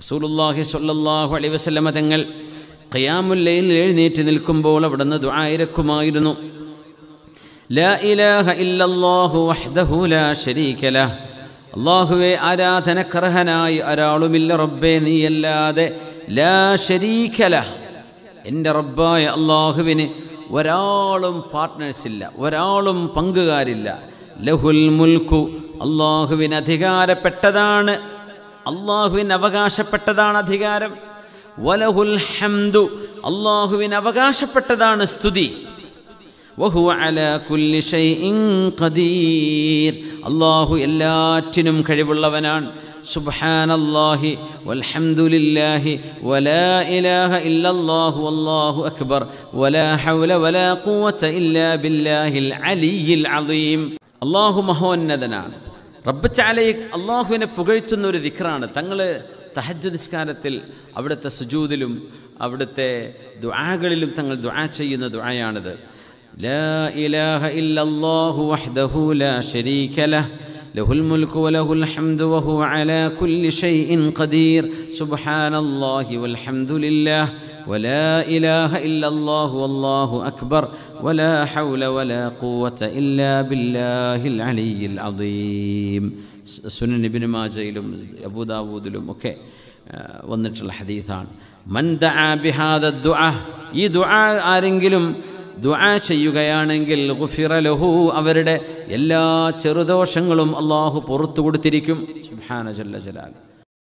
റസൂലുല്ലാഹി സ്വല്ലല്ലാഹു അലൈ വസ്ലമ തങ്ങൾ ഖിയാമുല്ലയിൽ എഴുന്നേറ്റ് നിൽക്കുമ്പോൾ അവിടുന്ന് ദുആയിരക്കുമായിരുന്നു ലാ ഇലാഹ ഇല്ലല്ലാഹു വഹ്ദഹു ലാ ശരീക ലഹ് അള്ളാഹുവെ ആരാധനക്കർഹനായി ഒരാളുമില്ല റബ്ബേ നീയല്ലാതെ ലാ ശരീക ലഹ് എൻ്റെ റബ്ബായ അള്ളാഹുവിന് ഒരാളും പാർട്ട്നേഴ്സ് ഇല്ല ഒരാളും പങ്കുകാരില്ല ലഹുൽ മുൽക്കു അള്ളാഹുവിന് അധികാരപ്പെട്ടതാണ് അള്ളാഹുവിന് അവകാശപ്പെട്ടതാണ് അധികാരം വലഹുൽ ഹംദു അള്ളാഹുവിന് അവകാശപ്പെട്ടതാണ് സ്തുതി വഹു അല കുല്ലി ഷൈഇൻ ഖദീർ അള്ളാഹു എല്ലാറ്റിനും കഴിവുള്ളവനാണ് سبحان الله والحمد لله ولا إله إلا الله والله أكبر ولا حول ولا قوة إلا بالله العلي العظيم اللهم هو النذنان റബ്ബച്ചാലയെ അള്ളാഹുവിനെ പുകഴ്ത്തുന്ന ഒരു ദിക്റാണ് തങ്ങൾ തഹജ് നിസ്കാരത്തിൽ അവിടുത്തെ സുജൂതിലും അവിടുത്തെ ദുആകളിലും തങ്ങൾ ദുആ ചെയ്യുന്ന ദുആയാണിത് ലാ ഇലാഹ ഇല്ലല്ലാഹു വഹ്ദഹു ലാ ശരീക له الملك وله الحمد وهو على كل شيء قدير سبحان الله والحمد لله ولا إله إلا الله والله أكبر ولا حول ولا قوة إلا بالله العلي العظيم സുനൻ ഇബിൻ മാജയിലും أوكي ഒക്കെ വന്നിട്ടുള്ള من دعا بهذا الدعاء يدعاء ആരെങ്കിലും ദുആ ചെയ്യുകയാണെങ്കിൽ ലഹു അവരുടെ എല്ലാ ചെറുദോഷങ്ങളും അള്ളാഹു പുറത്തു കൊടുത്തിരിക്കും സുബ്ഹാന ജല്ല